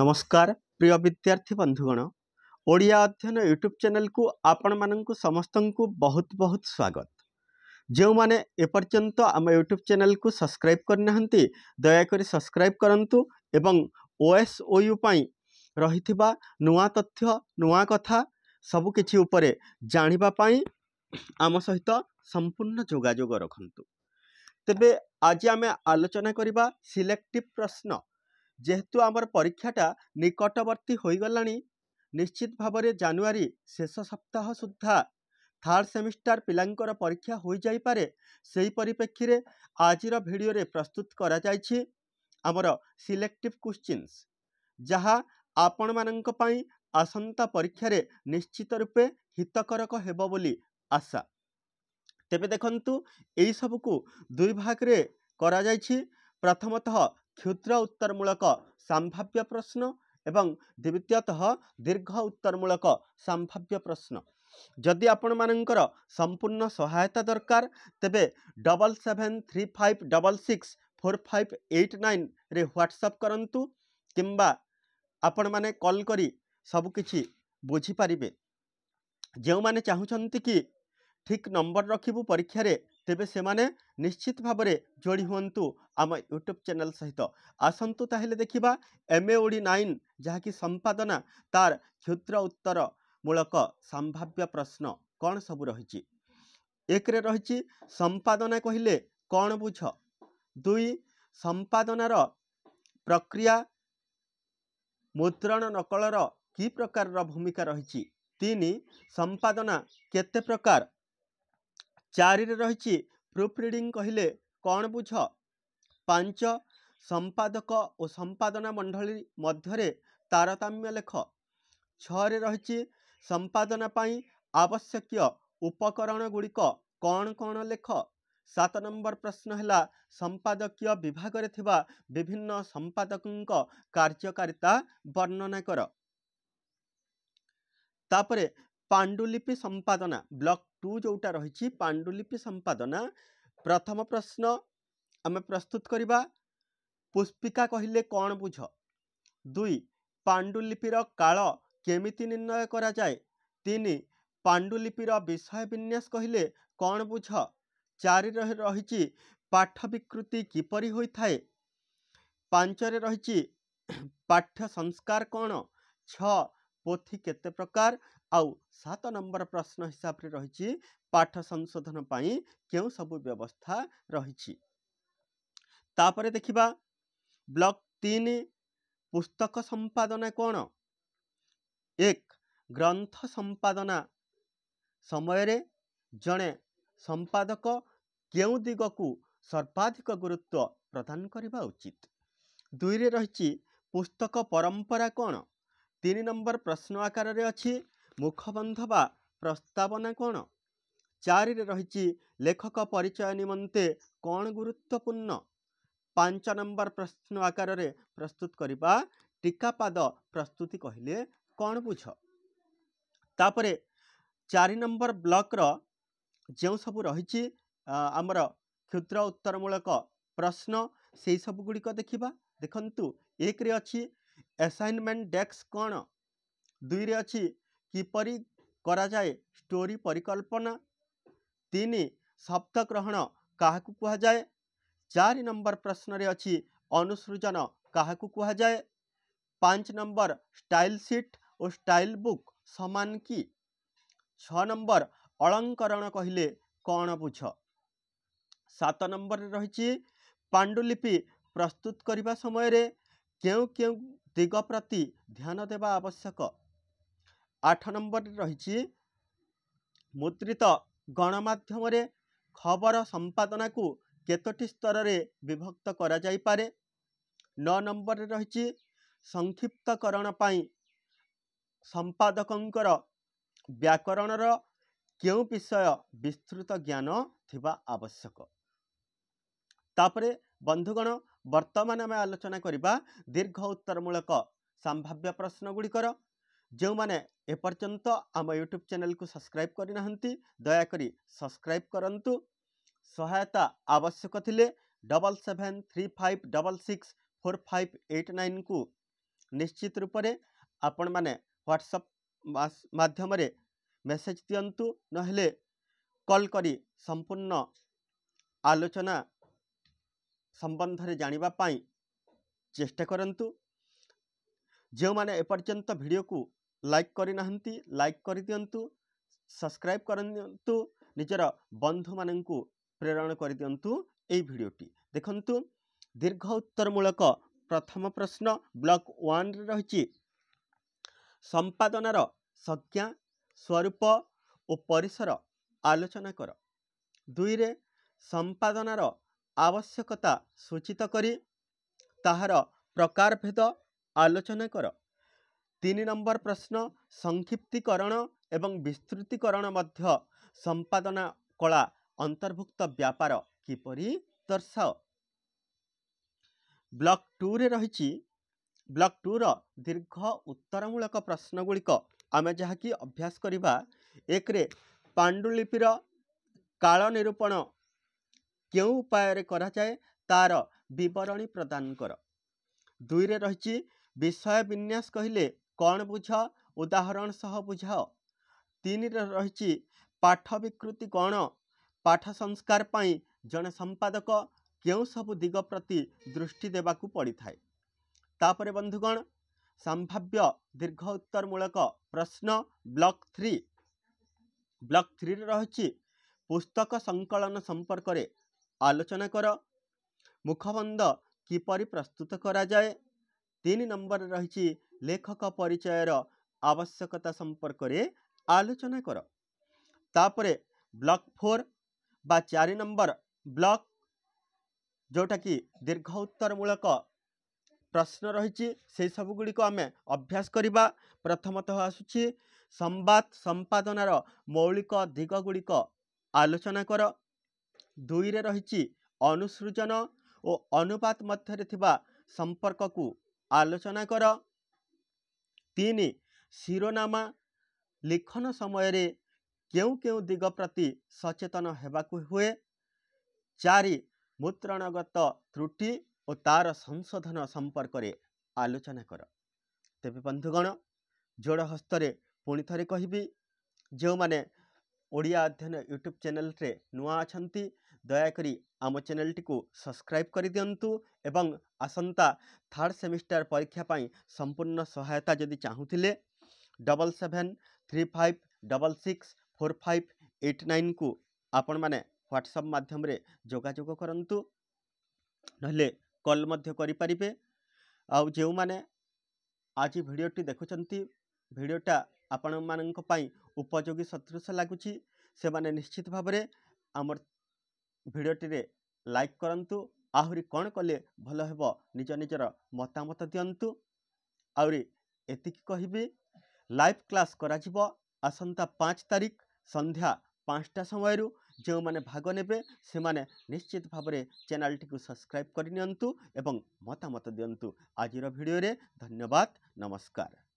ନମସ୍କାର ପ୍ରିୟ ବିଦ୍ୟାର୍ଥୀ ବନ୍ଧୁଗଣ ଓଡ଼ିଆ ଅଧ୍ୟୟନ ୟୁଟ୍ୟୁବ୍ ଚ୍ୟାନେଲକୁ ଆପଣମାନଙ୍କୁ ସମସ୍ତଙ୍କୁ ବହୁତ ବହୁତ ସ୍ୱାଗତ ଯେଉଁମାନେ ଏପର୍ଯ୍ୟନ୍ତ ଆମ ୟୁଟ୍ୟୁବ୍ ଚ୍ୟାନେଲକୁ ସବସ୍କ୍ରାଇବ୍ କରିନାହାନ୍ତି ଦୟାକରି ସବସ୍କ୍ରାଇବ୍ କରନ୍ତୁ ଏବଂ ଓଏସ୍ ଓ ୟୁ ପାଇଁ ରହିଥିବା ନୂଆ ତଥ୍ୟ ନୂଆ କଥା ସବୁକିଛି ଉପରେ ଜାଣିବା ପାଇଁ ଆମ ସହିତ ସମ୍ପୂର୍ଣ୍ଣ ଯୋଗାଯୋଗ ରଖନ୍ତୁ ତେବେ ଆଜି ଆମେ ଆଲୋଚନା କରିବା ସିଲେକ୍ଟିଭ୍ ପ୍ରଶ୍ନ ଯେହେତୁ ଆମର ପରୀକ୍ଷାଟା ନିକଟବର୍ତ୍ତୀ ହୋଇଗଲାଣି ନିଶ୍ଚିତ ଭାବରେ ଜାନୁଆରୀ ଶେଷ ସପ୍ତାହ ସୁଦ୍ଧା ଥାର୍ଡ଼ ସେମିଷ୍ଟାର ପିଲାଙ୍କର ପରୀକ୍ଷା ହୋଇଯାଇପାରେ ସେହି ପରିପ୍ରେକ୍ଷୀରେ ଆଜିର ଭିଡ଼ିଓରେ ପ୍ରସ୍ତୁତ କରାଯାଇଛି ଆମର ସିଲେକ୍ଟିଭ୍ କୋଶ୍ଚିନ୍ସ ଯାହା ଆପଣମାନଙ୍କ ପାଇଁ ଆସନ୍ତା ପରୀକ୍ଷାରେ ନିଶ୍ଚିତ ରୂପେ ହିତକରକ ହେବ ବୋଲି ଆଶା ତେବେ ଦେଖନ୍ତୁ ଏହିସବୁକୁ ଦୁଇ ଭାଗରେ କରାଯାଇଛି ପ୍ରଥମତଃ କ୍ଷୁଦ୍ର ଉତ୍ତରମୂଳକ ସମ୍ଭାବ୍ୟ ପ୍ରଶ୍ନ ଏବଂ ଦ୍ୱିତୀୟତଃ ଦୀର୍ଘ ଉତ୍ତରମୂଳକ ସମ୍ଭାବ୍ୟ ପ୍ରଶ୍ନ ଯଦି ଆପଣମାନଙ୍କର ସମ୍ପୂର୍ଣ୍ଣ ସହାୟତା ଦରକାର ତେବେ double seven three five double six four five eight ନାଇନ୍ରେ ହ୍ୱାଟ୍ସଆପ୍ କରନ୍ତୁ କିମ୍ବା ଆପଣମାନେ କଲ୍ କରି ସବୁକିଛି ବୁଝିପାରିବେ ଯେଉଁମାନେ ଚାହୁଁଛନ୍ତି କି ଠିକ୍ ନମ୍ବର ରଖିବୁ ପରୀକ୍ଷାରେ ତେବେ ସେମାନେ ନିଶ୍ଚିତ ଭାବରେ ଯୋଡ଼ି ହୁଅନ୍ତୁ ଆମ ୟୁଟ୍ୟୁବ୍ ଚ୍ୟାନେଲ୍ ସହିତ ଆସନ୍ତୁ ତାହେଲେ ଦେଖିବା ଏମ୍ ଏ ଓଡ଼ି ନାଇନ୍ ଯାହାକି ସମ୍ପାଦନା ତାର କ୍ଷୁଦ୍ର ଉତ୍ତର ମୂଳକ ସମ୍ଭାବ୍ୟ ପ୍ରଶ୍ନ କ'ଣ ସବୁ ରହିଛି ଏକରେ ରହିଛି ସମ୍ପାଦନା କହିଲେ କ'ଣ ବୁଝ ଦୁଇ ସମ୍ପାଦନାର ପ୍ରକ୍ରିୟା ମୁଦ୍ରଣ ନକଳର କି ପ୍ରକାରର ଭୂମିକା ରହିଛି ତିନି ସମ୍ପାଦନା କେତେ ପ୍ରକାର ଚାରିରେ ରହିଛି ପ୍ରୁଫ୍ ରିଡ଼ିଂ କହିଲେ କ'ଣ ବୁଝ ପାଞ୍ଚ ସମ୍ପାଦକ ଓ ସମ୍ପାଦନା ମଣ୍ଡଳୀ ମଧ୍ୟରେ ତାରତମ୍ୟ ଲେଖ ଛଅରେ ରହିଛି ସମ୍ପାଦନା ପାଇଁ ଆବଶ୍ୟକୀୟ ଉପକରଣ ଗୁଡ଼ିକ କ'ଣ କ'ଣ ଲେଖ ସାତ ନମ୍ବର ପ୍ରଶ୍ନ ହେଲା ସମ୍ପାଦକୀୟ ବିଭାଗରେ ଥିବା ବିଭିନ୍ନ ସମ୍ପାଦକଙ୍କ କାର୍ଯ୍ୟକାରିତା ବର୍ଣ୍ଣନା କର ତାପରେ ପାଣ୍ଡୁଲିପି ସମ୍ପାଦନା ବ୍ଲକ୍ ଟୁ ଯେଉଁଟା ରହିଛି ପାଣ୍ଡୁଲିପି ସମ୍ପାଦନା ପ୍ରଥମ ପ୍ରଶ୍ନ ଆମେ ପ୍ରସ୍ତୁତ କରିବା ପୁଷ୍ପିକା କହିଲେ କ'ଣ ବୁଝ ଦୁଇ ପାଣ୍ଡୁଲିପିର କାଳ କେମିତି ନିର୍ଣ୍ଣୟ କରାଯାଏ ତିନି ପାଣ୍ଡୁଲିପିର ବିଷୟ ବିନ୍ୟାସ କହିଲେ କ'ଣ ବୁଝ ଚାରି ରହିଛି ପାଠ ବିକୃତି କିପରି ହୋଇଥାଏ ପାଞ୍ଚରେ ରହିଛି ପାଠ୍ୟ ସଂସ୍କାର କ'ଣ ଛଅ ପୋଥି କେତେ ପ୍ରକାର ଆଉ ସାତ ନମ୍ବର ପ୍ରଶ୍ନ ହିସାବରେ ରହିଛି ପାଠ ସଂଶୋଧନ ପାଇଁ କେଉଁ ସବୁ ବ୍ୟବସ୍ଥା ରହିଛି ତାପରେ ଦେଖିବା ବ୍ଲକ ତିନି ପୁସ୍ତକ ସମ୍ପାଦନା କ'ଣ ଏକ ଗ୍ରନ୍ଥ ସମ୍ପାଦନା ସମୟରେ ଜଣେ ସମ୍ପାଦକ କେଉଁ ଦିଗକୁ ସର୍ବାଧିକ ଗୁରୁତ୍ୱ ପ୍ରଦାନ କରିବା ଉଚିତ ଦୁଇରେ ରହିଛି ପୁସ୍ତକ ପରମ୍ପରା କ'ଣ ତିନି ନମ୍ବର ପ୍ରଶ୍ନ ଆକାରରେ ଅଛି ମୁଖବନ୍ଧ ବା ପ୍ରସ୍ତାବନା କ'ଣ ଚାରିରେ ରହିଛି ଲେଖକ ପରିଚୟ ନିମନ୍ତେ କ'ଣ ଗୁରୁତ୍ୱପୂର୍ଣ୍ଣ ପାଞ୍ଚ ନମ୍ବର ପ୍ରଶ୍ନ ଆକାରରେ ପ୍ରସ୍ତୁତ କରିବା ଟିକାପାଦ ପ୍ରସ୍ତୁତି କହିଲେ କ'ଣ ବୁଝ ତାପରେ ଚାରି ନମ୍ବର ବ୍ଲକର ଯେଉଁ ସବୁ ରହିଛି ଆମର କ୍ଷୁଦ୍ର ଉତ୍ତରମୂଳକ ପ୍ରଶ୍ନ ସେହି ସବୁ ଗୁଡ଼ିକ ଦେଖିବା ଦେଖନ୍ତୁ ଏକରେ ଅଛି ଏସାଇନମେଣ୍ଟ ଡେସ୍କ କ'ଣ ଦୁଇରେ ଅଛି କିପରି କରାଯାଏ ଷ୍ଟୋରି ପରିକଳ୍ପନା ତିନି ଶବ୍ଦଗ୍ରହଣ କାହାକୁ କୁହାଯାଏ ଚାରି ନମ୍ବର ପ୍ରଶ୍ନରେ ଅଛି ଅନୁସୃଜନ କାହାକୁ କୁହାଯାଏ ପାଞ୍ଚ ନମ୍ବର ଷ୍ଟାଇଲ୍ ସିଟ୍ ଓ ଷ୍ଟାଇଲ୍ ବୁକ୍ ସମାନ କି ଛଅ ନମ୍ବର ଅଳଙ୍କରଣ କହିଲେ କ'ଣ ବୁଝ ସାତ ନମ୍ବରରେ ରହିଛି ପାଣ୍ଡୁଲିପି ପ୍ରସ୍ତୁତ କରିବା ସମୟରେ କେଉଁ କେଉଁ ଦିଗ ପ୍ରତି ଧ୍ୟାନ ଦେବା ଆବଶ୍ୟକ ଆଠ ନମ୍ବରରେ ରହିଛି ମୁଦ୍ରିତ ଗଣମାଧ୍ୟମରେ ଖବର ସମ୍ପାଦନାକୁ କେତୋଟି ସ୍ତରରେ ବିଭକ୍ତ କରାଯାଇପାରେ ନଅ ନମ୍ବରରେ ରହିଛି ସଂକ୍ଷିପ୍ତକରଣ ପାଇଁ ସମ୍ପାଦକଙ୍କର ବ୍ୟାକରଣର କେଉଁ ବିଷୟ ବିସ୍ତୃତ ଜ୍ଞାନ ଥିବା ଆବଶ୍ୟକ ତାପରେ ବନ୍ଧୁଗଣ ବର୍ତ୍ତମାନ ଆମେ ଆଲୋଚନା କରିବା ଦୀର୍ଘ ଉତ୍ତରମୂଳକ ସମ୍ଭାବ୍ୟ ପ୍ରଶ୍ନଗୁଡ଼ିକର ଯେଉଁମାନେ ଏପର୍ଯ୍ୟନ୍ତ ଆମ ୟୁଟ୍ୟୁବ୍ ଚ୍ୟାନେଲ୍କୁ ସବସ୍କ୍ରାଇବ୍ କରିନାହାନ୍ତି ଦୟାକରି ସବସ୍କ୍ରାଇବ୍ କରନ୍ତୁ ସହାୟତା ଆବଶ୍ୟକ ଥିଲେ double seven three five double six four five eight ନାଇନ୍କୁ ନିଶ୍ଚିତ ରୂପରେ ଆପଣମାନେ ହ୍ୱାଟ୍ସଅପ୍ ମାଧ୍ୟମରେ ମେସେଜ୍ ଦିଅନ୍ତୁ ନହେଲେ କଲ୍ କରି ସମ୍ପୂର୍ଣ୍ଣ ଆଲୋଚନା ସମ୍ବନ୍ଧରେ ଜାଣିବା ପାଇଁ ଚେଷ୍ଟା କରନ୍ତୁ ଯେଉଁମାନେ ଏପର୍ଯ୍ୟନ୍ତ ଭିଡ଼ିଓକୁ ଲାଇକ୍ କରିନାହାନ୍ତି ଲାଇକ୍ କରିଦିଅନ୍ତୁ ସବସ୍କ୍ରାଇବ୍ କରନ୍ତୁ ନିଜର ବନ୍ଧୁମାନଙ୍କୁ ପ୍ରେରଣ କରିଦିଅନ୍ତୁ ଏହି ଭିଡ଼ିଓଟି ଦେଖନ୍ତୁ ଦୀର୍ଘ ଉତ୍ତରମୂଳକ ପ୍ରଥମ ପ୍ରଶ୍ନ ବ୍ଲକ୍ ୱାନ୍ରେ ରହିଛି ସମ୍ପାଦନାର ସଂଜ୍ଞା ସ୍ୱରୂପ ଓ ପରିସର ଆଲୋଚନା କର ଦୁଇରେ ସମ୍ପାଦନାର ଆବଶ୍ୟକତା ସୂଚିତ କରି ତାହାର ପ୍ରକାରଭେଦ ଆଲୋଚନା କର ତିନି ନମ୍ବର ପ୍ରଶ୍ନ ସଂକ୍ଷିପ୍ତିକରଣ ଏବଂ ବିସ୍ତୃତିକରଣ ମଧ୍ୟ ସମ୍ପାଦନା କଳା ଅନ୍ତର୍ଭୁକ୍ତ ବ୍ୟାପାର କିପରି ଦର୍ଶାଅ ବ୍ଲକ୍ ଟୁରେ ରହିଛି ବ୍ଲକ୍ ଟୁର ଦୀର୍ଘ ଉତ୍ତରମୂଳକ ପ୍ରଶ୍ନଗୁଡ଼ିକ ଆମେ ଯାହାକି ଅଭ୍ୟାସ କରିବା ଏକରେ ପାଣ୍ଡୁଲିପିର କାଳ ନିରୂପଣ କେଉଁ ଉପାୟରେ କରାଯାଏ ତା'ର ବିବରଣୀ ପ୍ରଦାନ କର ଦୁଇରେ ରହିଛି ବିଷୟ ବିନ୍ୟାସ କହିଲେ କ'ଣ ବୁଝ ଉଦାହରଣ ସହ ବୁଝାଅ ତିନିରେ ରହିଛି ପାଠ ବିକୃତି କ'ଣ ପାଠ ସଂସ୍କାର ପାଇଁ ଜଣେ ସମ୍ପାଦକ କେଉଁ ସବୁ ଦିଗ ପ୍ରତି ଦୃଷ୍ଟି ଦେବାକୁ ପଡ଼ିଥାଏ ତାପରେ ବନ୍ଧୁଗଣ ସମ୍ଭାବ୍ୟ ଦୀର୍ଘ ଉତ୍ତରମୂଳକ ପ୍ରଶ୍ନ ବ୍ଲକ୍ ଥ୍ରୀ ବ୍ଲକ୍ ଥ୍ରୀରେ ରହିଛି ପୁସ୍ତକ ସଂକଳନ ସମ୍ପର୍କରେ ଆଲୋଚନା କର ମୁଖବନ୍ଧ କିପରି ପ୍ରସ୍ତୁତ କରାଯାଏ ତିନି ନମ୍ବର ରହିଛି ଲେଖକ ପରିଚୟର ଆବଶ୍ୟକତା ସମ୍ପର୍କରେ ଆଲୋଚନା କର ତାପରେ ବ୍ଲକ୍ ଫୋର୍ ବା ଚାରି ନମ୍ବର ବ୍ଲକ୍ ଯେଉଁଟାକି ଦୀର୍ଘ ଉତ୍ତରମୂଳକ ପ୍ରଶ୍ନ ରହିଛି ସେସବୁ ଗୁଡ଼ିକ ଆମେ ଅଭ୍ୟାସ କରିବା ପ୍ରଥମତଃ ଆସୁଛି ସମ୍ବାଦ ସମ୍ପାଦନାର ମୌଳିକ ଦିଗ ଗୁଡ଼ିକ ଆଲୋଚନା କର ଦୁଇରେ ରହିଛି ଅନୁସୃଜନ ଓ ଅନୁପାତ ମଧ୍ୟରେ ଥିବା ସମ୍ପର୍କକୁ ଆଲୋଚନା କର ତିନି ଶିରୋନାମା ଲିଖନ ସମୟରେ କେଉଁ କେଉଁ ଦିଗ ପ୍ରତି ସଚେତନ ହେବାକୁ ହୁଏ ଚାରି ମୁଦ୍ରଣଗତ ତ୍ରୁଟି ଓ ତା'ର ସଂଶୋଧନ ସମ୍ପର୍କରେ ଆଲୋଚନା କର ତେବେ ବନ୍ଧୁଗଣ ଯୋଡ଼ ହସ୍ତରେ ପୁଣି ଥରେ କହିବି ଯେଉଁମାନେ ଓଡ଼ିଆ ଅଧ୍ୟୟନ ୟୁଟ୍ୟୁବ୍ ଚ୍ୟାନେଲ୍ରେ ନୂଆ ଅଛନ୍ତି ଦୟାକରି ଆମ ଚ୍ୟାନେଲ୍ଟିକୁ ସବସ୍କ୍ରାଇବ୍ କରିଦିଅନ୍ତୁ ଏବଂ ଆସନ୍ତା ଥାର୍ଡ଼ ସେମିଷ୍ଟାର ପରୀକ୍ଷା ପାଇଁ ସମ୍ପୂର୍ଣ୍ଣ ସହାୟତା ଯଦି ଚାହୁଁଥିଲେ double seven three five double six four five eight ନାଇନ୍କୁ ଆପଣମାନେ ହ୍ୱାଟ୍ସଆପ୍ ମାଧ୍ୟମରେ ଯୋଗାଯୋଗ କରନ୍ତୁ ନହେଲେ କଲ୍ ମଧ୍ୟ କରିପାରିବେ ଆଉ ଯେଉଁମାନେ ଆଜି ଭିଡ଼ିଓଟି ଦେଖୁଛନ୍ତି ଭିଡ଼ିଓଟା ଆପଣମାନଙ୍କ ପାଇଁ ଉପଯୋଗୀ ସଦୃଶ ଲାଗୁଛି ସେମାନେ ନିଶ୍ଚିତ ଭାବରେ ଆମର ଭିଡ଼ିଓଟିରେ ଲାଇକ୍ କରନ୍ତୁ ଆହୁରି କ'ଣ କଲେ ଭଲ ହେବ ନିଜ ନିଜର ମତାମତ ଦିଅନ୍ତୁ ଆହୁରି ଏତିକି କହିବି ଲାଇଭ୍ କ୍ଲାସ୍ କରାଯିବ ଆସନ୍ତା ପାଞ୍ଚ ତାରିଖ ସନ୍ଧ୍ୟା ପାଞ୍ଚଟା ସମୟରୁ ଯେଉଁମାନେ ଭାଗ ନେବେ ସେମାନେ ନିଶ୍ଚିତ ଭାବରେ ଚ୍ୟାନେଲ୍ଟିକୁ ସବସ୍କ୍ରାଇବ୍ କରିନିଅନ୍ତୁ ଏବଂ ମତାମତ ଦିଅନ୍ତୁ ଆଜିର ଭିଡ଼ିଓରେ ଧନ୍ୟବାଦ ନମସ୍କାର